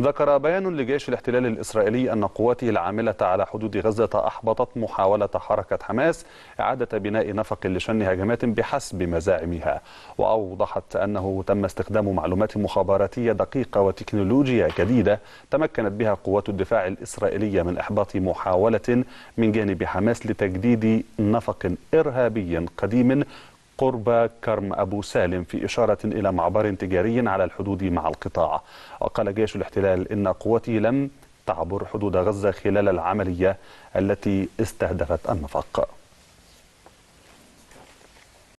ذكر بيان لجيش الاحتلال الإسرائيلي أن قواته العاملة على حدود غزة أحبطت محاولة حركة حماس إعادة بناء نفق لشن هجمات بحسب مزاعمها وأوضحت أنه تم استخدام معلومات مخابراتية دقيقة وتكنولوجيا جديدة تمكنت بها قوات الدفاع الإسرائيلية من إحباط محاولة من جانب حماس لتجديد نفق إرهابي قديم قرب كرم أبو سالم في إشارة إلى معبر تجاري على الحدود مع القطاع وقال جيش الاحتلال إن قوته لم تعبر حدود غزة خلال العملية التي استهدفت النفق